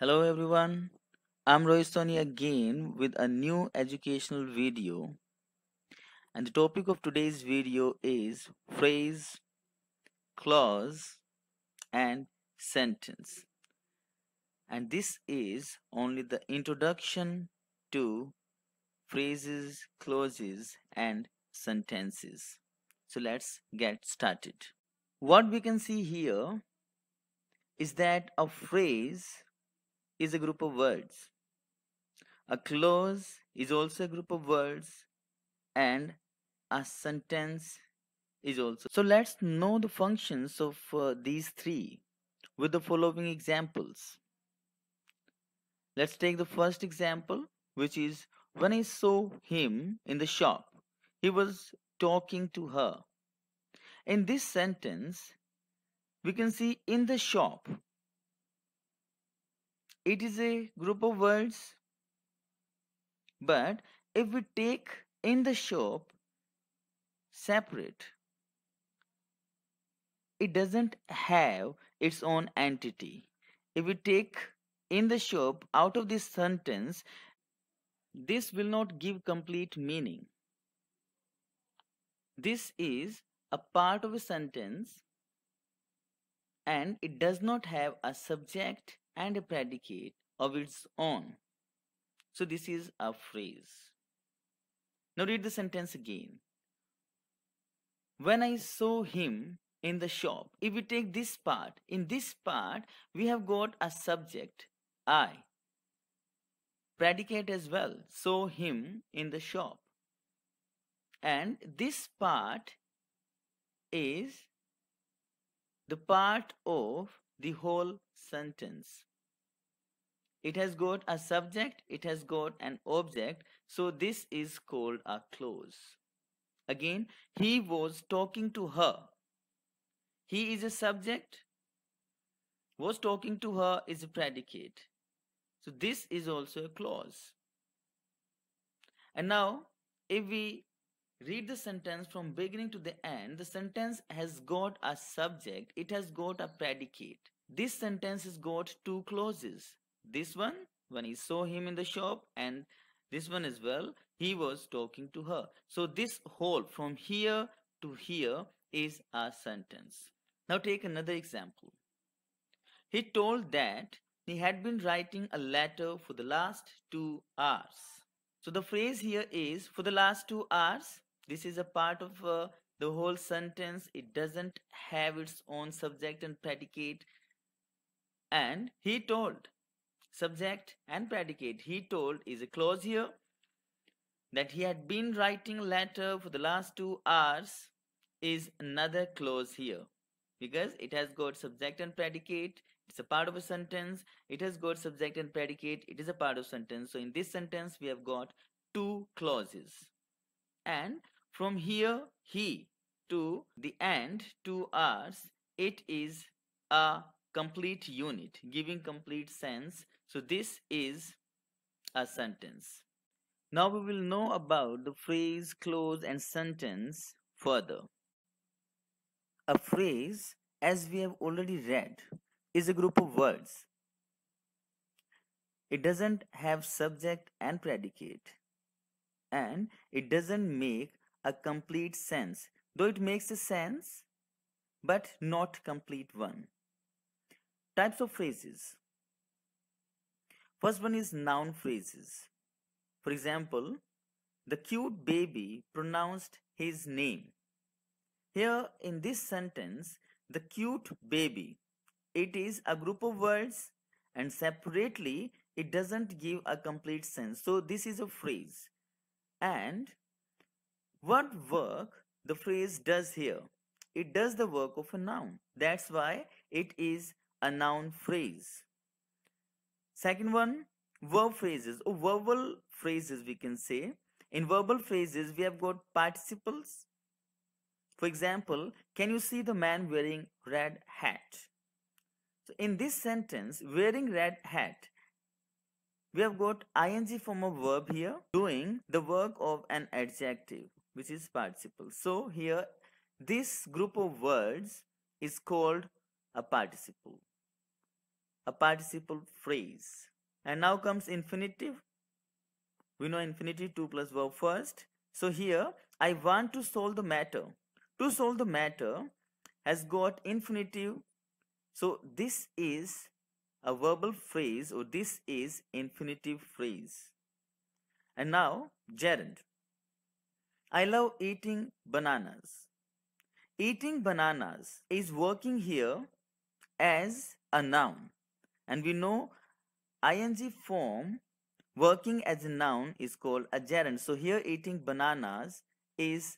Hello everyone, I'm Roy Soni again with a new educational video and the topic of today's video is phrase, clause and sentence and this is only the introduction to phrases, clauses and sentences. So let's get started. What we can see here is that a phrase is a group of words. A clause is also a group of words and a sentence is also. So let's know the functions of uh, these three with the following examples. Let's take the first example which is when I saw him in the shop he was talking to her. In this sentence we can see in the shop it is a group of words but if we take in the shop separate it doesn't have its own entity if we take in the shop out of this sentence this will not give complete meaning this is a part of a sentence and it does not have a subject and a predicate of its own. So this is a phrase. Now read the sentence again. When I saw him in the shop, if we take this part, in this part we have got a subject, I. Predicate as well, saw him in the shop. And this part is the part of the whole sentence. It has got a subject, it has got an object. So this is called a clause. Again, he was talking to her. He is a subject. Was talking to her is a predicate. So this is also a clause. And now, if we read the sentence from beginning to the end, the sentence has got a subject, it has got a predicate. This sentence has got two clauses this one when he saw him in the shop and this one as well he was talking to her so this whole from here to here is a sentence now take another example he told that he had been writing a letter for the last two hours so the phrase here is for the last two hours this is a part of uh, the whole sentence it doesn't have its own subject and predicate and he told subject and predicate he told is a clause here that he had been writing letter for the last two hours is another clause here because it has got subject and predicate it's a part of a sentence it has got subject and predicate it is a part of sentence so in this sentence we have got two clauses and from here he to the end two hours it is a complete unit giving complete sense so this is a sentence. Now we will know about the phrase, clause and sentence further. A phrase, as we have already read, is a group of words. It doesn't have subject and predicate and it doesn't make a complete sense though it makes a sense but not complete one. Types of phrases First one is noun phrases. For example, the cute baby pronounced his name. Here in this sentence, the cute baby, it is a group of words and separately it doesn't give a complete sense. So this is a phrase. And what work the phrase does here? It does the work of a noun. That's why it is a noun phrase. Second one, verb phrases or oh, verbal phrases we can say. In verbal phrases, we have got participles. For example, can you see the man wearing red hat? So in this sentence, wearing red hat, we have got ing form of verb here doing the work of an adjective which is participle. So here this group of words is called a participle a participle phrase. And now comes infinitive. We know infinitive 2 plus verb first. So here, I want to solve the matter. To solve the matter has got infinitive. So this is a verbal phrase or this is infinitive phrase. And now, gerund. I love eating bananas. Eating bananas is working here as a noun and we know ing form working as a noun is called a gerund. So here eating bananas is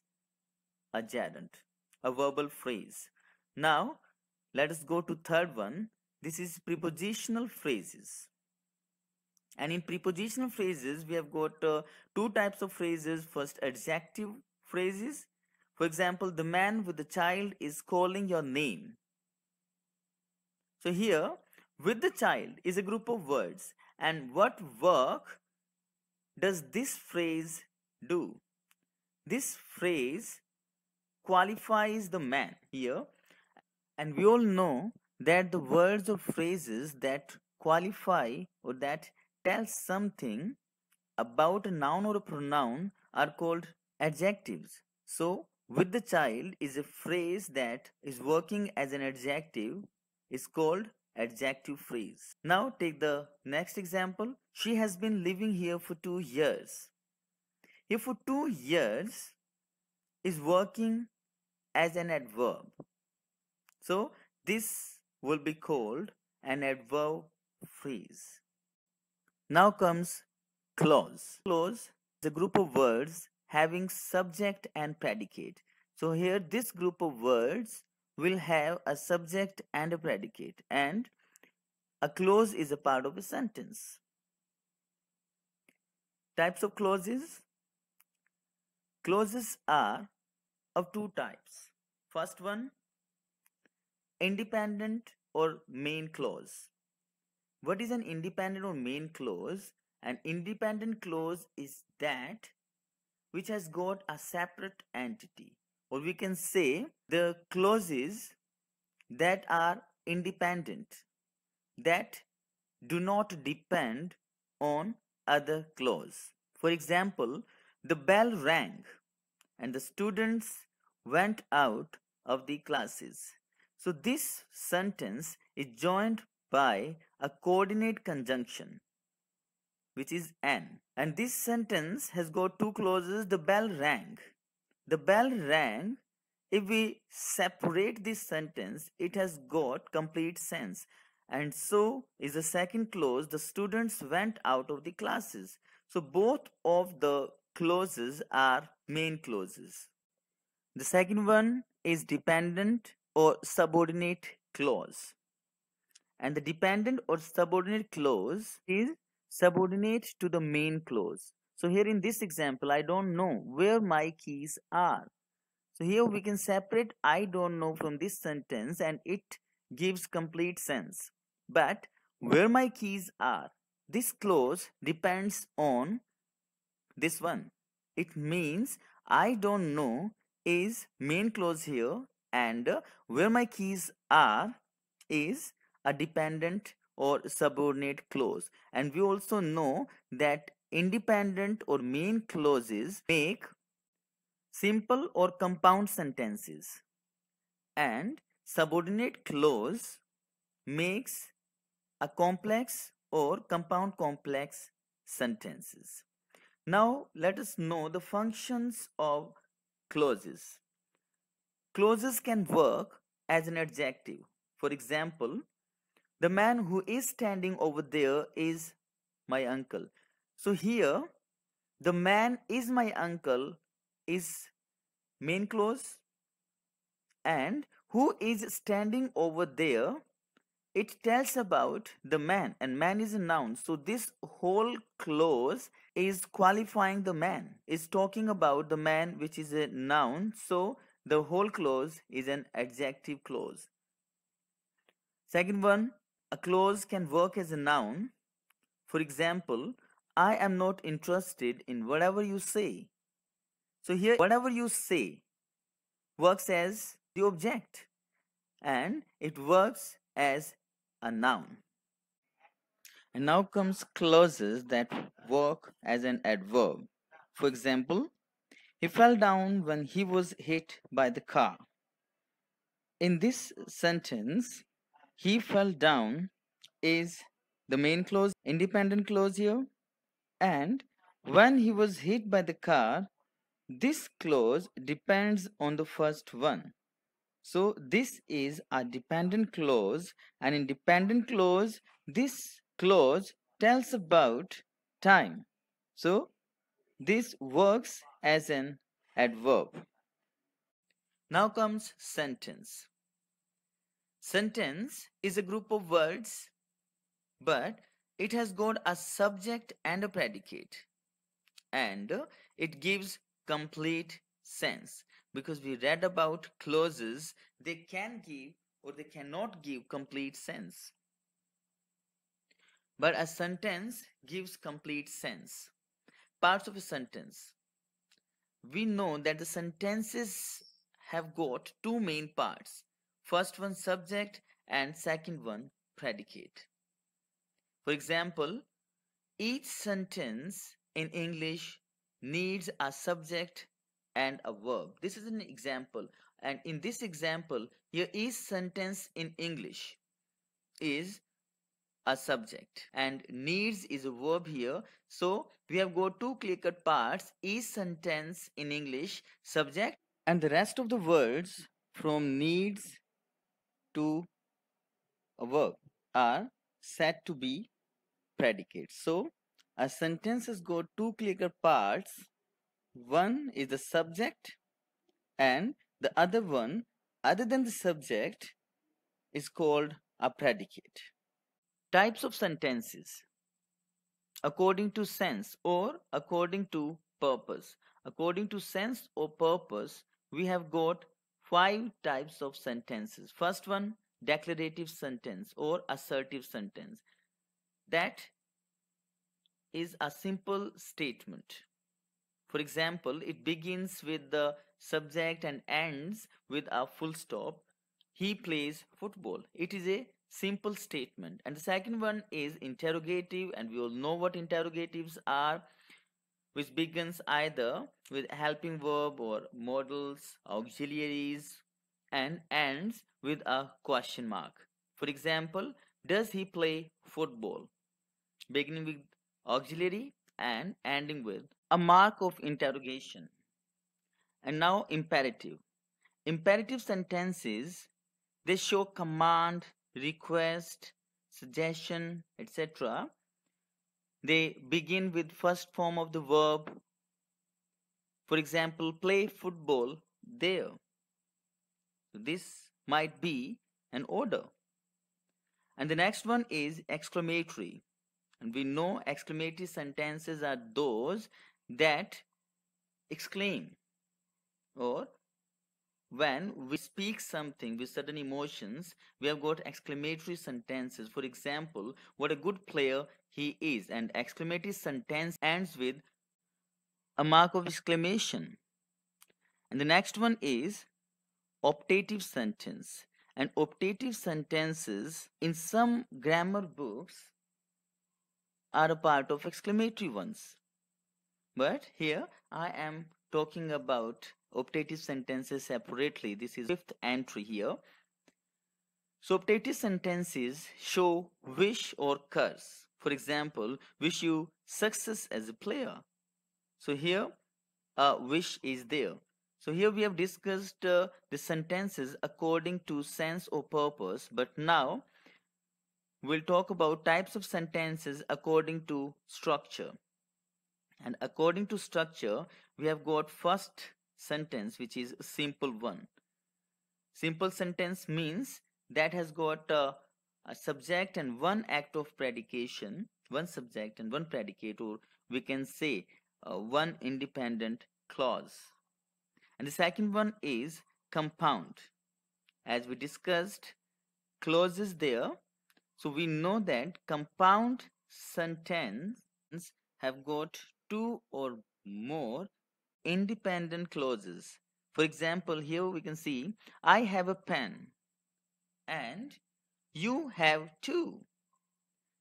a gerund, a verbal phrase. Now let us go to third one. This is prepositional phrases. And in prepositional phrases, we have got uh, two types of phrases. First, adjective phrases. For example, the man with the child is calling your name. So here, with the child is a group of words and what work does this phrase do? This phrase qualifies the man here and we all know that the words or phrases that qualify or that tell something about a noun or a pronoun are called adjectives. So with the child is a phrase that is working as an adjective is called adjective phrase. Now take the next example. She has been living here for two years. Here for two years is working as an adverb. So this will be called an adverb phrase. Now comes clause. Clause is a group of words having subject and predicate. So here this group of words will have a subject and a predicate and a clause is a part of a sentence. Types of clauses. Clauses are of two types. First one, independent or main clause. What is an independent or main clause? An independent clause is that which has got a separate entity or we can say the clauses that are independent that do not depend on other clause. For example, the bell rang and the students went out of the classes. So this sentence is joined by a coordinate conjunction which is an and this sentence has got two clauses the bell rang the bell rang. If we separate this sentence, it has got complete sense. And so is the second clause. The students went out of the classes. So both of the clauses are main clauses. The second one is dependent or subordinate clause. And the dependent or subordinate clause is subordinate to the main clause. So here in this example, I don't know where my keys are. So here we can separate I don't know from this sentence and it gives complete sense. But where my keys are, this clause depends on this one. It means I don't know is main clause here and where my keys are is a dependent or subordinate clause and we also know that Independent or main clauses make simple or compound sentences and subordinate clause makes a complex or compound complex sentences. Now let us know the functions of clauses. Clauses can work as an adjective. For example, the man who is standing over there is my uncle. So here, the man is my uncle is main clause and who is standing over there it tells about the man and man is a noun so this whole clause is qualifying the man is talking about the man which is a noun so the whole clause is an adjective clause second one a clause can work as a noun for example I am not interested in whatever you say. So here, whatever you say works as the object and it works as a noun. And now comes clauses that work as an adverb. For example, he fell down when he was hit by the car. In this sentence, he fell down is the main clause, independent clause here, and when he was hit by the car this clause depends on the first one so this is a dependent clause An independent clause this clause tells about time so this works as an adverb now comes sentence sentence is a group of words but it has got a subject and a predicate and it gives complete sense because we read about clauses they can give or they cannot give complete sense but a sentence gives complete sense parts of a sentence we know that the sentences have got two main parts first one subject and second one predicate for example, each sentence in English needs a subject and a verb. This is an example. And in this example, here each sentence in English is a subject and needs is a verb here. So we have got two clear-cut parts, each sentence in English, subject and the rest of the words from needs to a verb are said to be predicates. So a sentence has got two clear parts. One is the subject and the other one other than the subject is called a predicate. Types of sentences according to sense or according to purpose. According to sense or purpose, we have got five types of sentences. First one, declarative sentence or assertive sentence. That is a simple statement. For example, it begins with the subject and ends with a full stop. He plays football. It is a simple statement. And the second one is interrogative, and we all know what interrogatives are, which begins either with helping verb or modals, auxiliaries, and ends with a question mark. For example, does he play football? Beginning with auxiliary and ending with a mark of interrogation. And now imperative. Imperative sentences they show command, request, suggestion, etc. They begin with first form of the verb. For example, play football there. this might be an order. And the next one is exclamatory. And we know exclamatory sentences are those that exclaim or when we speak something with certain emotions we have got exclamatory sentences for example what a good player he is and exclamatory sentence ends with a mark of exclamation and the next one is optative sentence and optative sentences in some grammar books are a part of exclamatory ones but here I am talking about optative sentences separately this is fifth entry here so optative sentences show wish or curse for example wish you success as a player so here a wish is there so here we have discussed uh, the sentences according to sense or purpose but now we'll talk about types of sentences according to structure. And according to structure we have got first sentence which is simple one. Simple sentence means that has got uh, a subject and one act of predication, one subject and one predicate or we can say uh, one independent clause and the second one is compound as we discussed clauses there so we know that compound sentences have got two or more independent clauses for example here we can see i have a pen and you have two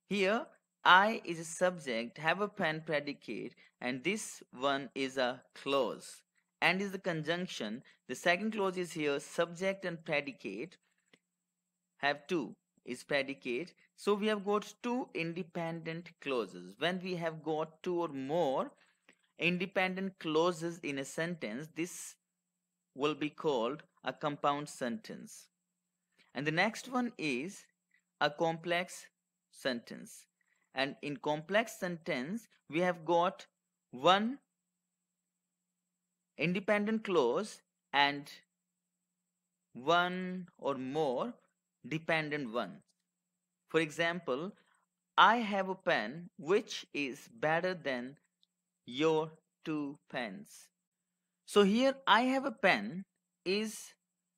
here i is a subject have a pen predicate and this one is a clause and is the conjunction. The second clause is here subject and predicate have two is predicate. So we have got two independent clauses. When we have got two or more independent clauses in a sentence, this will be called a compound sentence. And the next one is a complex sentence. And in complex sentence, we have got one independent clause and one or more dependent ones. For example, I have a pen which is better than your two pens. So here I have a pen is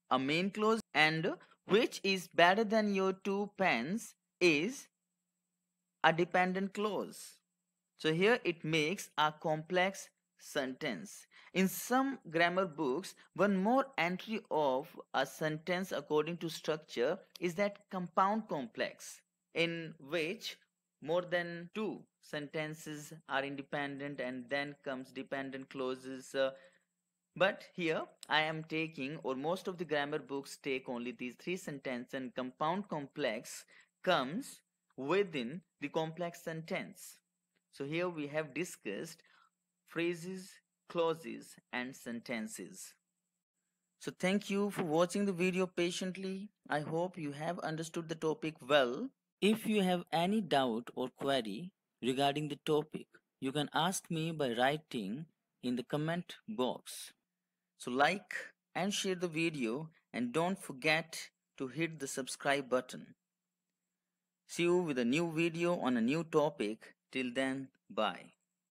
a main clause and which is better than your two pens is a dependent clause. So here it makes a complex sentence. In some grammar books, one more entry of a sentence according to structure is that compound complex, in which more than two sentences are independent and then comes dependent clauses. Uh, but here I am taking, or most of the grammar books take only these three sentences, and compound complex comes within the complex sentence. So here we have discussed phrases, clauses and sentences. So thank you for watching the video patiently. I hope you have understood the topic well. If you have any doubt or query regarding the topic, you can ask me by writing in the comment box. So like and share the video and don't forget to hit the subscribe button. See you with a new video on a new topic. Till then, bye.